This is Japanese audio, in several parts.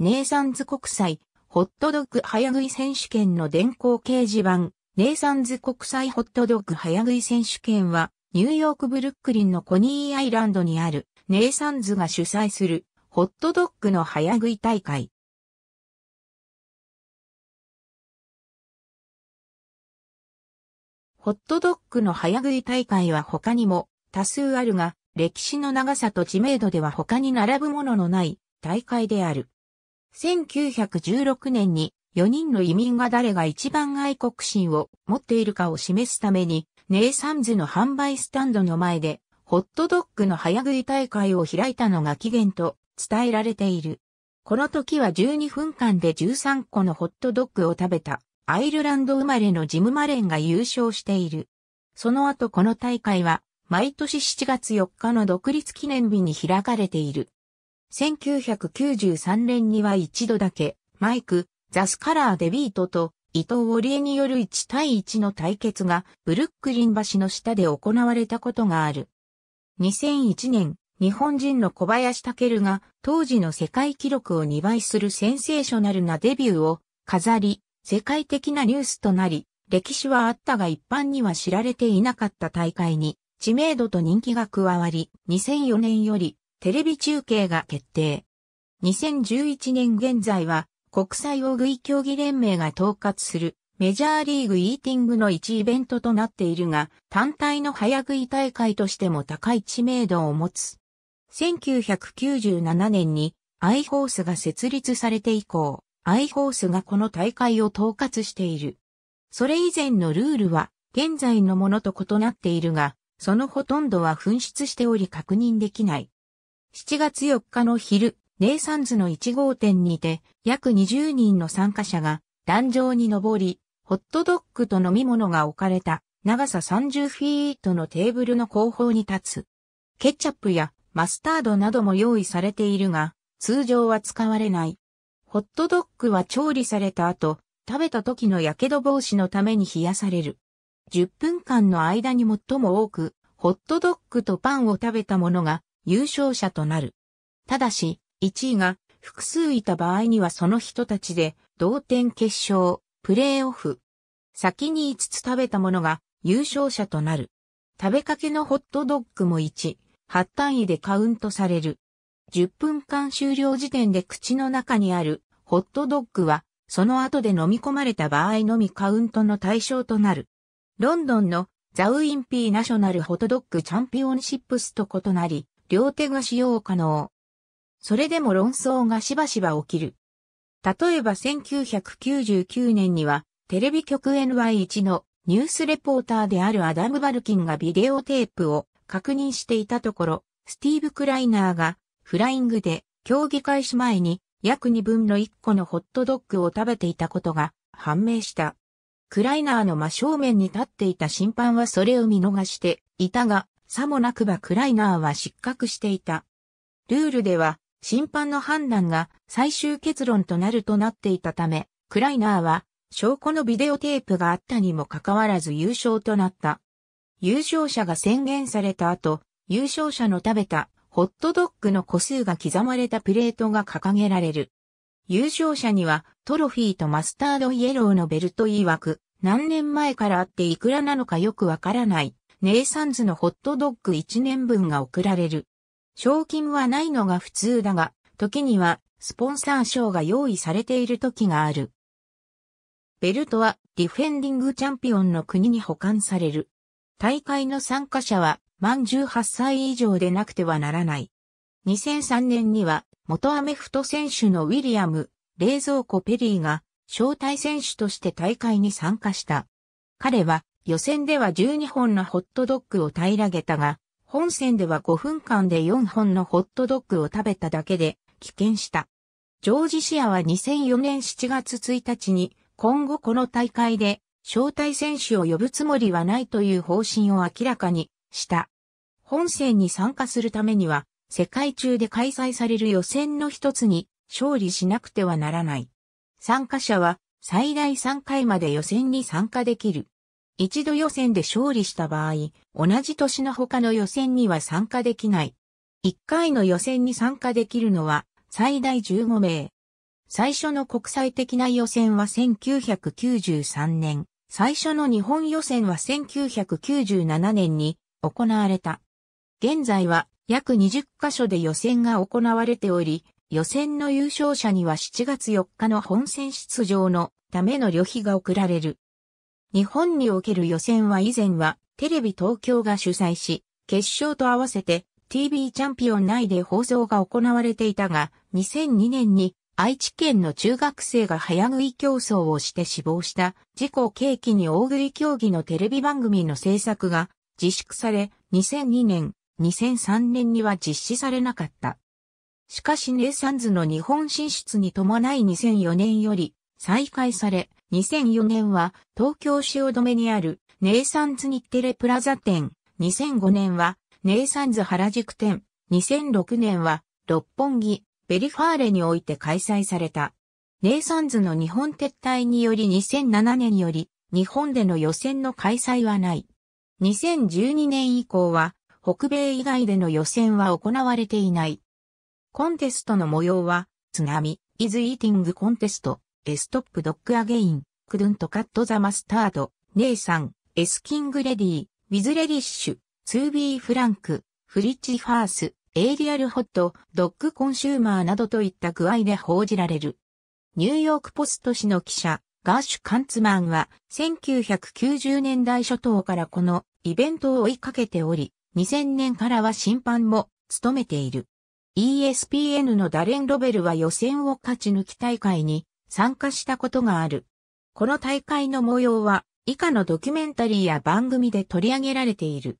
ネイサンズ国際、ホットドッグ早食い選手権の電光掲示板、ネイサンズ国際ホットドッグ早食い選手権は、ニューヨークブルックリンのコニーアイランドにある、ネイサンズが主催する、ホットドッグの早食い大会。ホットドッグの早食い大会は他にも多数あるが、歴史の長さと知名度では他に並ぶもののない大会である。1916年に4人の移民が誰が一番愛国心を持っているかを示すために、ネイサンズの販売スタンドの前で、ホットドッグの早食い大会を開いたのが起源と伝えられている。この時は12分間で13個のホットドッグを食べたアイルランド生まれのジム・マレンが優勝している。その後この大会は毎年7月4日の独立記念日に開かれている。1993年には一度だけ、マイク、ザスカラーデビートと伊藤織江による1対1の対決がブルックリン橋の下で行われたことがある。2001年、日本人の小林武が当時の世界記録を2倍するセンセーショナルなデビューを飾り、世界的なニュースとなり、歴史はあったが一般には知られていなかった大会に知名度と人気が加わり、2004年よりテレビ中継が決定。2011年現在は国際大食い競技連盟が統括するメジャーリーグイーティングの一イベントとなっているが、単体の早食い大会としても高い知名度を持つ。1997年にアイホースが設立されて以降、アイホースがこの大会を統括している。それ以前のルールは現在のものと異なっているが、そのほとんどは紛失しており確認できない。7月4日の昼、ネイサンズの1号店にて、約20人の参加者が、壇上に上り、ホットドッグと飲み物が置かれた、長さ30フィートのテーブルの後方に立つ。ケチャップやマスタードなども用意されているが、通常は使われない。ホットドッグは調理された後、食べた時の火傷防止のために冷やされる。10分間の間に最も多く、ホットドッグとパンを食べたものが優勝者となる。ただし、1位が複数いた場合にはその人たちで同点決勝、プレーオフ。先に5つ食べたものが優勝者となる。食べかけのホットドッグも1、8単位でカウントされる。10分間終了時点で口の中にあるホットドッグは、その後で飲み込まれた場合のみカウントの対象となる。ロンドンのザウインピーナショナルホットドッグチャンピオンシップスと異なり、両手が使用可能。それでも論争がしばしば起きる。例えば1999年には、テレビ局 NY1 のニュースレポーターであるアダム・バルキンがビデオテープを確認していたところ、スティーブ・クライナーがフライングで競技開始前に約2分の1個のホットドッグを食べていたことが判明した。クライナーの真正面に立っていた審判はそれを見逃していたが、さもなくばクライナーは失格していた。ルールでは審判の判断が最終結論となるとなっていたため、クライナーは証拠のビデオテープがあったにもかかわらず優勝となった。優勝者が宣言された後、優勝者の食べたホットドッグの個数が刻まれたプレートが掲げられる。優勝者にはトロフィーとマスタードイエローのベルト曰く、何年前からあっていくらなのかよくわからないネイサンズのホットドッグ1年分が送られる。賞金はないのが普通だが、時にはスポンサー賞が用意されている時がある。ベルトはディフェンディングチャンピオンの国に保管される。大会の参加者は満18歳以上でなくてはならない。2003年には元アメフト選手のウィリアム、冷蔵庫ペリーが招待選手として大会に参加した。彼は予選では12本のホットドッグを平らげたが、本戦では5分間で4本のホットドッグを食べただけで、棄権した。ジョージシアは2004年7月1日に、今後この大会で、招待選手を呼ぶつもりはないという方針を明らかにした。本戦に参加するためには、世界中で開催される予選の一つに勝利しなくてはならない。参加者は最大3回まで予選に参加できる。一度予選で勝利した場合、同じ年の他の予選には参加できない。一回の予選に参加できるのは最大15名。最初の国際的な予選は1993年、最初の日本予選は1997年に行われた。現在は約20カ所で予選が行われており、予選の優勝者には7月4日の本選出場のための旅費が送られる。日本における予選は以前はテレビ東京が主催し、決勝と合わせて TV チャンピオン内で放送が行われていたが、2002年に愛知県の中学生が早食い競争をして死亡した事故契機に大食い競技のテレビ番組の制作が自粛され、2002年、2003年には実施されなかった。しかしネイサンズの日本進出に伴い2004年より再開され、2004年は東京汐留にあるネイサンズ日テレプラザ店。2005年はネイサンズ原宿店。2006年は六本木ベリファーレにおいて開催された。ネイサンズの日本撤退により2007年より日本での予選の開催はない。2012年以降は北米以外での予選は行われていない。コンテストの模様は津波イズイーティングコンテストエストップドッグアゲイン、クルントカットザマスタード、ネイサン、エスキングレディウィズレディッシュ、ツービーフランク、フリッチファース、エイリアルホット、ドッグコンシューマーなどといった具合で報じられる。ニューヨークポスト紙の記者、ガーシュ・カンツマンは、1990年代初頭からこのイベントを追いかけており、2000年からは審判も務めている。ESPN のダレン・ロベルは予選を勝ち抜き大会に参加したことがある。この大会の模様は以下のドキュメンタリーや番組で取り上げられている。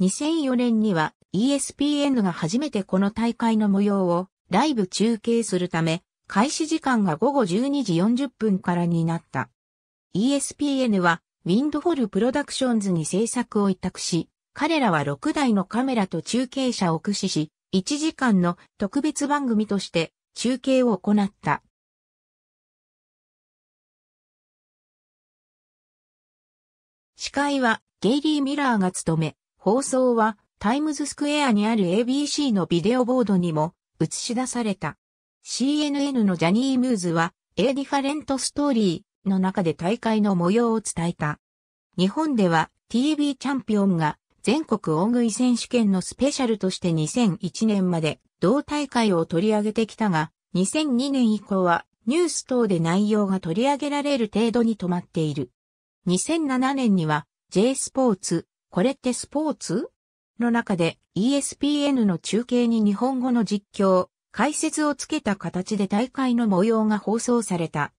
2004年には ESPN が初めてこの大会の模様をライブ中継するため、開始時間が午後12時40分からになった。ESPN はウィンドフォルプロダクションズに制作を委託し、彼らは6台のカメラと中継車を駆使し、1時間の特別番組として中継を行った。司会はゲイリー・ミラーが務め、放送はタイムズスクエアにある ABC のビデオボードにも映し出された。CNN のジャニー・ムーズは、A Different Story の中で大会の模様を伝えた。日本では TV チャンピオンが全国大食い選手権のスペシャルとして2001年まで同大会を取り上げてきたが、2002年以降はニュース等で内容が取り上げられる程度に止まっている。2007年には J スポーツ、これってスポーツの中で ESPN の中継に日本語の実況、解説をつけた形で大会の模様が放送された。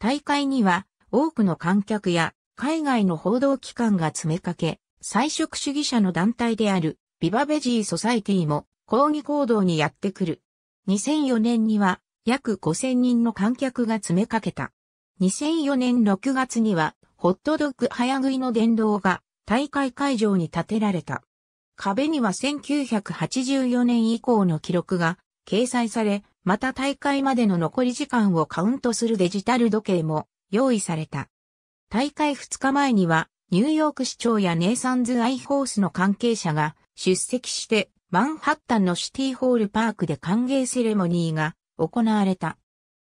大会には多くの観客や海外の報道機関が詰めかけ、菜食主義者の団体であるビバベジーソサイティも抗議行動にやってくる。2004年には約5000人の観客が詰めかけた。2004年6月にはホットドッグ早食いの殿堂が大会会場に建てられた。壁には1984年以降の記録が掲載され、また大会までの残り時間をカウントするデジタル時計も用意された。大会2日前には、ニューヨーク市長やネイサンズ・アイ・ホースの関係者が出席して、マンハッタンのシティホールパークで歓迎セレモニーが行われた。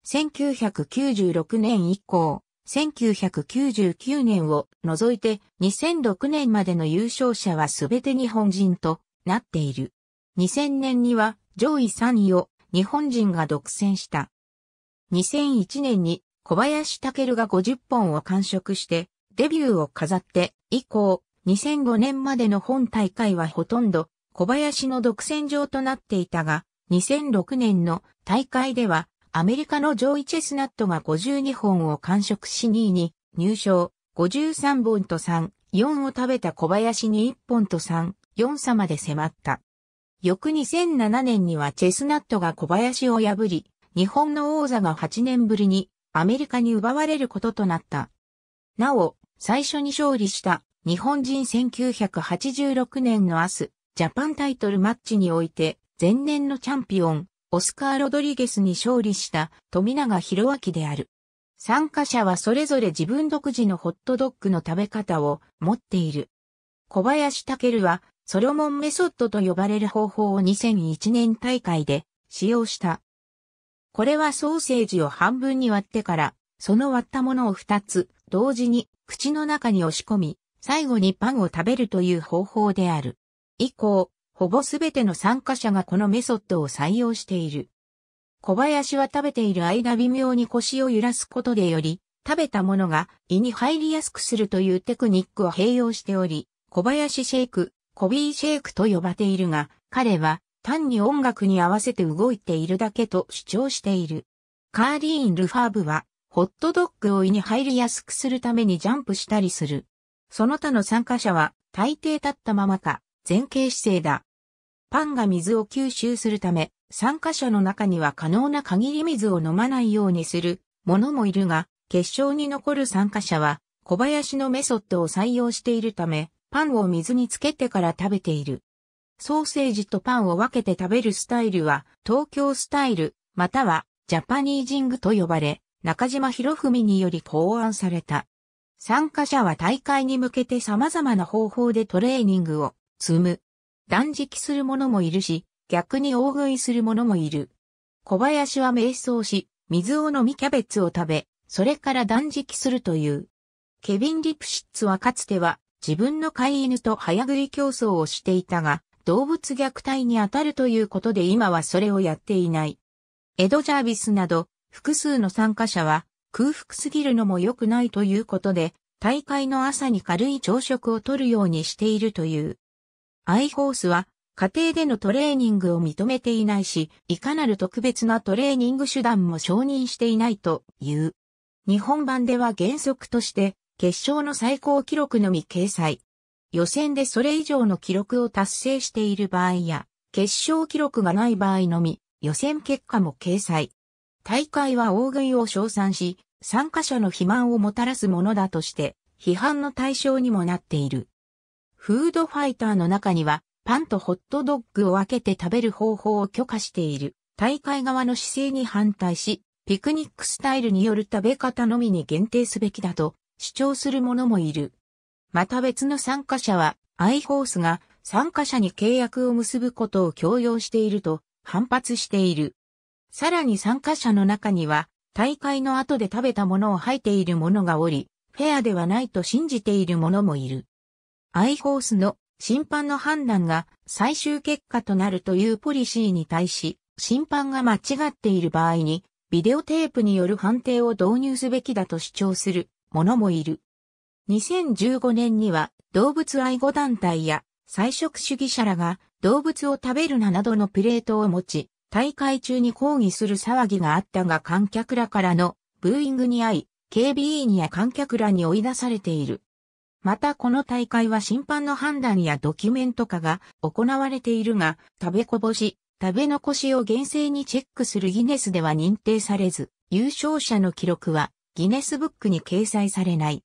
1996年以降、1999年を除いて2006年までの優勝者は全て日本人となっている。2000年には上位3位を日本人が独占した。2001年に小林武が50本を完食してデビューを飾って以降2005年までの本大会はほとんど小林の独占場となっていたが2006年の大会ではアメリカのジョイ・チェスナットが52本を完食し2位に入賞、53本と3、4を食べた小林に1本と3、4差まで迫った。翌2007年にはチェスナットが小林を破り、日本の王座が8年ぶりにアメリカに奪われることとなった。なお、最初に勝利した日本人1986年の明日、ジャパンタイトルマッチにおいて前年のチャンピオン、オスカー・ロドリゲスに勝利した富永博明である。参加者はそれぞれ自分独自のホットドッグの食べ方を持っている。小林武はソロモンメソッドと呼ばれる方法を2001年大会で使用した。これはソーセージを半分に割ってから、その割ったものを2つ同時に口の中に押し込み、最後にパンを食べるという方法である。以降、ほぼすべての参加者がこのメソッドを採用している。小林は食べている間微妙に腰を揺らすことでより、食べたものが胃に入りやすくするというテクニックを併用しており、小林シェイク、コビーシェイクと呼ばれているが、彼は単に音楽に合わせて動いているだけと主張している。カーリーン・ルファーブは、ホットドッグを胃に入りやすくするためにジャンプしたりする。その他の参加者は、大抵立ったままか、前傾姿勢だ。パンが水を吸収するため、参加者の中には可能な限り水を飲まないようにする者もいるが、決勝に残る参加者は、小林のメソッドを採用しているため、パンを水につけてから食べている。ソーセージとパンを分けて食べるスタイルは、東京スタイル、または、ジャパニージングと呼ばれ、中島博文により考案された。参加者は大会に向けて様々な方法でトレーニングを積む。断食する者もいるし、逆に大食いする者もいる。小林は瞑想し、水を飲みキャベツを食べ、それから断食するという。ケビン・リプシッツはかつては自分の飼い犬と早食い競争をしていたが、動物虐待に当たるということで今はそれをやっていない。エド・ジャービスなど複数の参加者は空腹すぎるのも良くないということで、大会の朝に軽い朝食をとるようにしているという。アイホースは家庭でのトレーニングを認めていないし、いかなる特別なトレーニング手段も承認していないという。日本版では原則として決勝の最高記録のみ掲載。予選でそれ以上の記録を達成している場合や、決勝記録がない場合のみ、予選結果も掲載。大会は大食いを称賛し、参加者の肥満をもたらすものだとして、批判の対象にもなっている。フードファイターの中には、パンとホットドッグを分けて食べる方法を許可している。大会側の姿勢に反対し、ピクニックスタイルによる食べ方のみに限定すべきだと主張する者もいる。また別の参加者は、アイホースが参加者に契約を結ぶことを強要していると反発している。さらに参加者の中には、大会の後で食べたものを吐いている者がおり、フェアではないと信じている者もいる。アイホースの審判の判断が最終結果となるというポリシーに対し、審判が間違っている場合に、ビデオテープによる判定を導入すべきだと主張する者もいる。2015年には動物愛護団体や菜食主義者らが動物を食べるななどのプレートを持ち、大会中に抗議する騒ぎがあったが観客らからのブーイングに遭い、警備員や観客らに追い出されている。またこの大会は審判の判断やドキュメント化が行われているが、食べこぼし、食べ残しを厳正にチェックするギネスでは認定されず、優勝者の記録はギネスブックに掲載されない。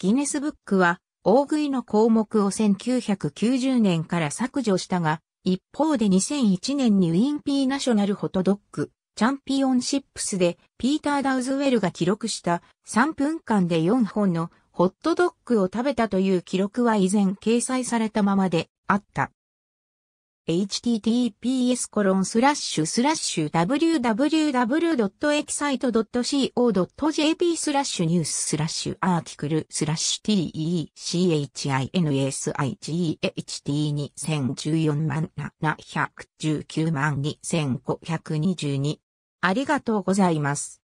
ギネスブックは大食いの項目を1990年から削除したが、一方で2001年にウィンピーナショナルホトドッグチャンピオンシップスでピーター・ダウズウェルが記録した3分間で4本のホットドッグを食べたという記録は以前掲載されたままであった。https コロンスラッシュスラッシュ www.excite.co.jp スラッシュニューススラッシュアーティクルスラッシュ techinsight2014 万719万2522ありがとうございます。